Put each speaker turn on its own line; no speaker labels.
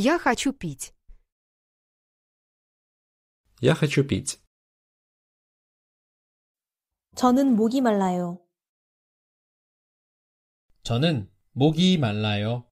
Я хочу пить.
Я хочу пить.
저는 목이 말라요.
저는 목이 말라요.